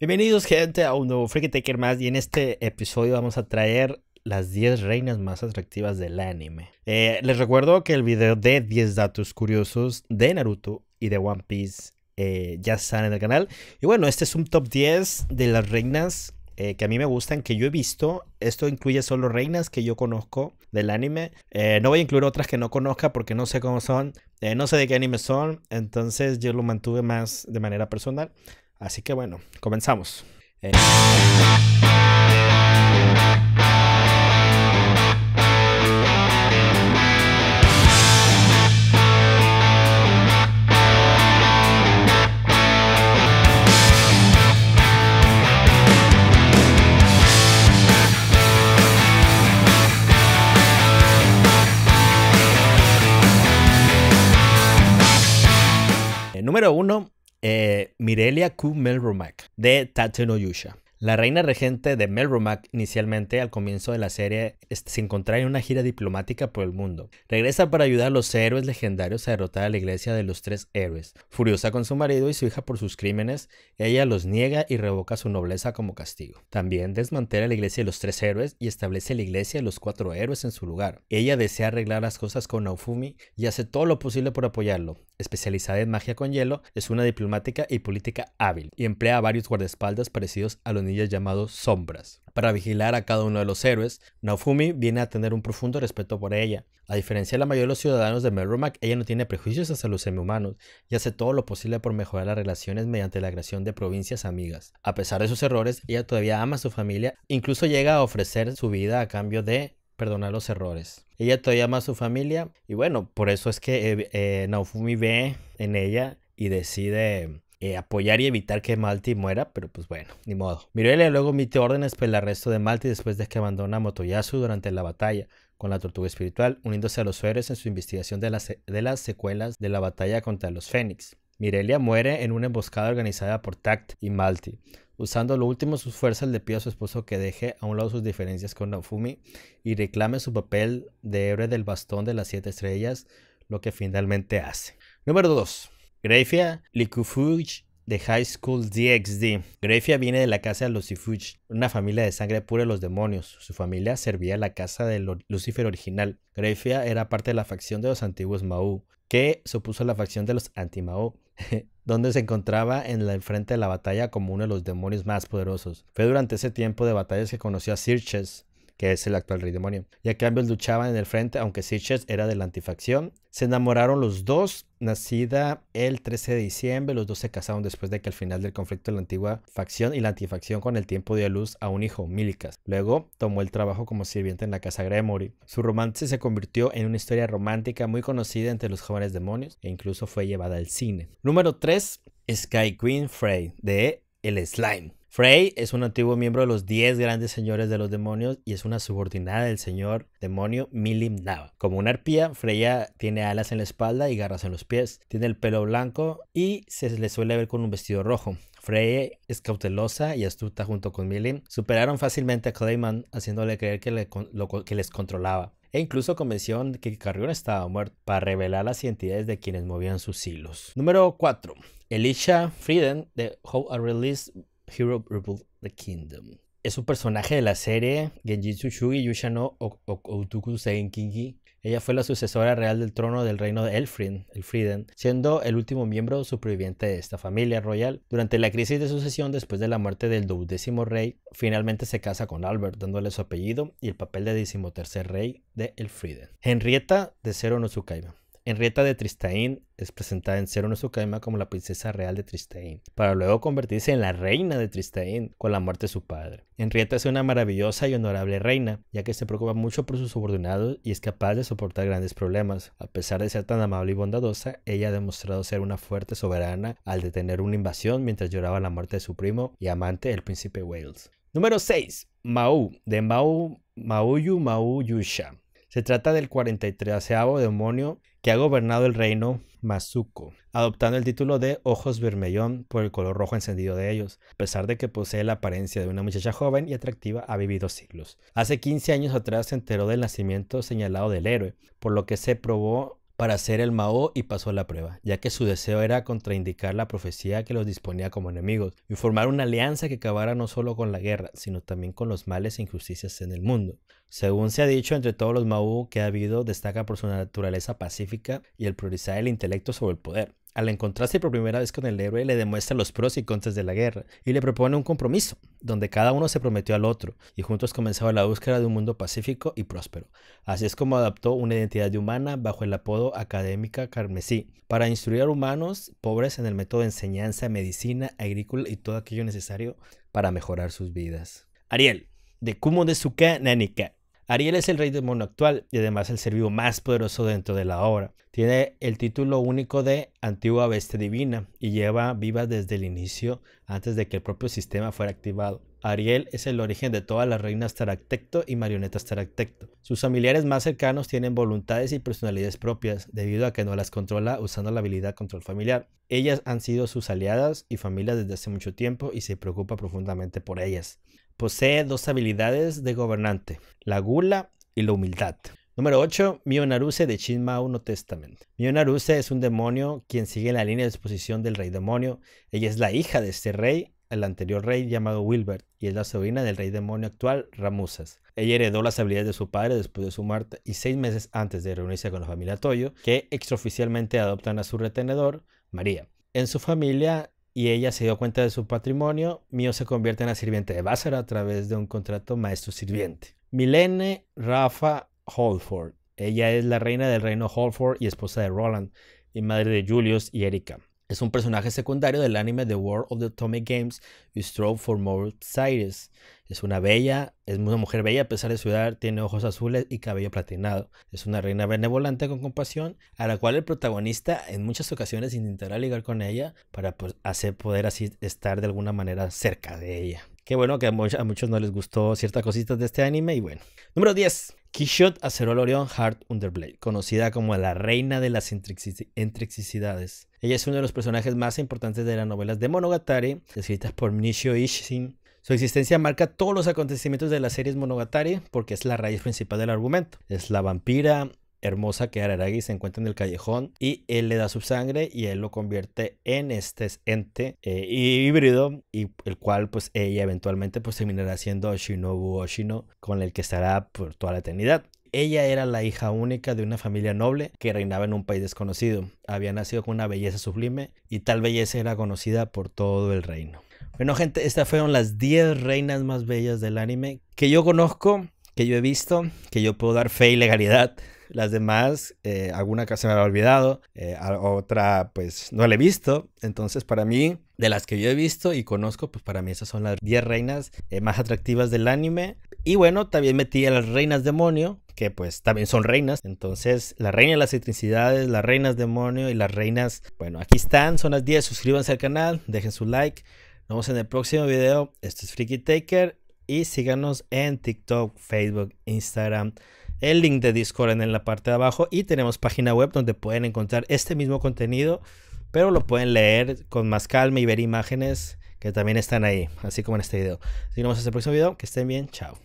Bienvenidos gente a un nuevo Freaky Taker más y en este episodio vamos a traer las 10 reinas más atractivas del anime. Eh, les recuerdo que el video de 10 datos curiosos de Naruto y de One Piece eh, ya están en el canal. Y bueno, este es un top 10 de las reinas eh, que a mí me gustan, que yo he visto. Esto incluye solo reinas que yo conozco del anime. no voy a incluir otras que no conozca porque no sé cómo son, no sé de qué anime son, entonces yo lo mantuve más de manera personal. Así que bueno, comenzamos. Eh... número uno, eh, Mirelia Q. Melromac, de Tateno La reina regente de Melromac inicialmente al comienzo de la serie se encontraba en una gira diplomática por el mundo. Regresa para ayudar a los héroes legendarios a derrotar a la iglesia de los tres héroes. Furiosa con su marido y su hija por sus crímenes, ella los niega y revoca su nobleza como castigo. También desmantela la iglesia de los tres héroes y establece la iglesia de los cuatro héroes en su lugar. Ella desea arreglar las cosas con Naofumi y hace todo lo posible por apoyarlo especializada en magia con hielo, es una diplomática y política hábil y emplea a varios guardaespaldas parecidos a los niños llamados sombras. Para vigilar a cada uno de los héroes, Naofumi viene a tener un profundo respeto por ella. A diferencia de la mayoría de los ciudadanos de Melromac, ella no tiene prejuicios hacia los semi-humanos y hace todo lo posible por mejorar las relaciones mediante la agresión de provincias amigas. A pesar de sus errores, ella todavía ama a su familia, incluso llega a ofrecer su vida a cambio de perdonar los errores. Ella todavía ama a su familia y bueno, por eso es que eh, eh, Naofumi ve en ella y decide eh, apoyar y evitar que Malti muera, pero pues bueno, ni modo. Mirelia luego emite órdenes para el arresto de Malti después de que abandona Motoyasu durante la batalla con la tortuga espiritual, uniéndose a los héroes en su investigación de las, de las secuelas de la batalla contra los Fénix. Mirelia muere en una emboscada organizada por Tact y Malti. Usando lo último sus fuerzas, le pide a su esposo que deje a un lado sus diferencias con Naofumi y reclame su papel de héroe del bastón de las siete estrellas, lo que finalmente hace. Número 2. Greifia Likufuge de High School DxD. Greifia viene de la casa de Lucifuge, una familia de sangre pura de los demonios. Su familia servía la casa de Lucifer original. Greifia era parte de la facción de los antiguos Maú que supuso la facción de los Antimao, donde se encontraba en el frente de la batalla como uno de los demonios más poderosos. Fue durante ese tiempo de batallas que conoció a Sirches, que es el actual rey demonio. ya que ambos luchaban en el frente, aunque Sitches era de la antifacción. Se enamoraron los dos, nacida el 13 de diciembre, los dos se casaron después de que al final del conflicto la antigua facción y la antifacción con el tiempo dio a luz a un hijo, Milicas. Luego tomó el trabajo como sirviente en la casa Gremory. Su romance se convirtió en una historia romántica muy conocida entre los jóvenes demonios e incluso fue llevada al cine. Número 3, Sky Queen Frey de El Slime. Frey es un antiguo miembro de los 10 grandes señores de los demonios y es una subordinada del señor demonio Milim Nava. Como una arpía, Freya tiene alas en la espalda y garras en los pies, tiene el pelo blanco y se le suele ver con un vestido rojo. Frey es cautelosa y astuta junto con Milim. Superaron fácilmente a Clayman, haciéndole creer que, que les controlaba e incluso convenció que Carrión estaba muerto para revelar las identidades de quienes movían sus hilos. Número 4. Elisha Frieden de How I Release Hero Rebuild the Kingdom. Es un personaje de la serie Genji Tsushugi Yushano Kingi. Ella fue la sucesora real del trono del reino de Elfrin, Elfriden, siendo el último miembro superviviente de esta familia royal. Durante la crisis de sucesión después de la muerte del duodécimo rey, finalmente se casa con Albert, dándole su apellido y el papel de decimotercer rey de Elfriden. Henrietta de cero no Henrietta de Tristain es presentada en Cero su como la princesa real de Tristain, para luego convertirse en la reina de Tristain con la muerte de su padre. Henrietta es una maravillosa y honorable reina, ya que se preocupa mucho por sus subordinados y es capaz de soportar grandes problemas. A pesar de ser tan amable y bondadosa, ella ha demostrado ser una fuerte soberana al detener una invasión mientras lloraba la muerte de su primo y amante, el príncipe Wales. Número 6. Mau, de Mau, Mauyu Yusha. Se trata del 43 demonio que ha gobernado el reino Mazuko, adoptando el título de Ojos Vermellón por el color rojo encendido de ellos. A pesar de que posee la apariencia de una muchacha joven y atractiva, ha vivido siglos. Hace 15 años atrás se enteró del nacimiento señalado del héroe, por lo que se probó para ser el Mao y pasó la prueba, ya que su deseo era contraindicar la profecía que los disponía como enemigos y formar una alianza que acabara no solo con la guerra, sino también con los males e injusticias en el mundo. Según se ha dicho, entre todos los Mao que ha habido, destaca por su naturaleza pacífica y el priorizar el intelecto sobre el poder al encontrarse por primera vez con el héroe, le demuestra los pros y contras de la guerra y le propone un compromiso, donde cada uno se prometió al otro y juntos comenzaba la búsqueda de un mundo pacífico y próspero. Así es como adaptó una identidad humana bajo el apodo académica carmesí, para instruir a humanos pobres en el método de enseñanza, medicina, agrícola y todo aquello necesario para mejorar sus vidas. Ariel, de Kumo de Suka Nanika. Ariel es el rey demonio actual y además el ser vivo más poderoso dentro de la obra. Tiene el título único de antigua bestia divina y lleva viva desde el inicio antes de que el propio sistema fuera activado. Ariel es el origen de todas las reinas Taractecto y marionetas Taractecto. Sus familiares más cercanos tienen voluntades y personalidades propias, debido a que no las controla usando la habilidad control familiar. Ellas han sido sus aliadas y familias desde hace mucho tiempo y se preocupa profundamente por ellas. Posee dos habilidades de gobernante, la gula y la humildad. Número 8. Naruse de uno Testamento. Testament. Mionaruse es un demonio quien sigue la línea de exposición del rey demonio. Ella es la hija de este rey, el anterior rey llamado Wilbert, y es la sobrina del rey demonio actual, Ramusas. Ella heredó las habilidades de su padre después de su muerte y seis meses antes de reunirse con la familia Toyo, que extraoficialmente adoptan a su retenedor, María. En su familia y ella se dio cuenta de su patrimonio, Mio se convierte en la sirviente de Básara a través de un contrato maestro-sirviente. Milene Rafa Holford. Ella es la reina del reino Holford y esposa de Roland y madre de Julius y Erika. Es un personaje secundario del anime The World of the Atomic Games You Strove for More Cyrus. Es una bella, es una mujer bella a pesar de su edad, tiene ojos azules y cabello platinado. Es una reina benevolente con compasión, a la cual el protagonista en muchas ocasiones intentará ligar con ella para pues, hacer poder así estar de alguna manera cerca de ella. Qué bueno que a, muchos no les gustó ciertas cositas de este anime y bueno. Número 10. Kishot aceró Lorion Heart Underblade, conocida como la reina de las entrexicidades. Ella es uno de los personajes más importantes de las novelas de Monogatari, escritas por Nishio Ishin. Su existencia marca todos los acontecimientos de las series Monogatari porque es la raíz principal del argumento. Es la vampira, hermosa que Araragi se encuentra en el callejón y él le da su sangre y él lo convierte en este ente eh, híbrido y el cual pues ella eventualmente pues terminará siendo Shinobu Oshino con el que estará por toda la eternidad. Ella era la hija única de una familia noble que reinaba en un país desconocido. Había nacido con una belleza sublime y tal belleza era conocida por todo el reino. Bueno gente, estas fueron las 10 reinas más bellas del anime que yo conozco, que yo he visto, que yo puedo dar fe y legalidad. Las demás, eh, alguna que se me había olvidado, eh, otra pues no la he visto. Entonces para mí, de las que yo he visto y conozco, pues para mí esas son las 10 reinas eh, más atractivas del anime. Y bueno, también metí a las reinas demonio, que pues también son reinas. Entonces, la reina de las electricidades, las reinas demonio y las reinas, bueno, aquí están, son las 10. Suscríbanse al canal, dejen su like. Nos vemos en el próximo video. Esto es Freaky Taker y síganos en TikTok, Facebook, Instagram el link de Discord en la parte de abajo y tenemos página web donde pueden encontrar este mismo contenido, pero lo pueden leer con más calma y ver imágenes que también están ahí, así como en este video. nos vemos en el próximo video, que estén bien, chao.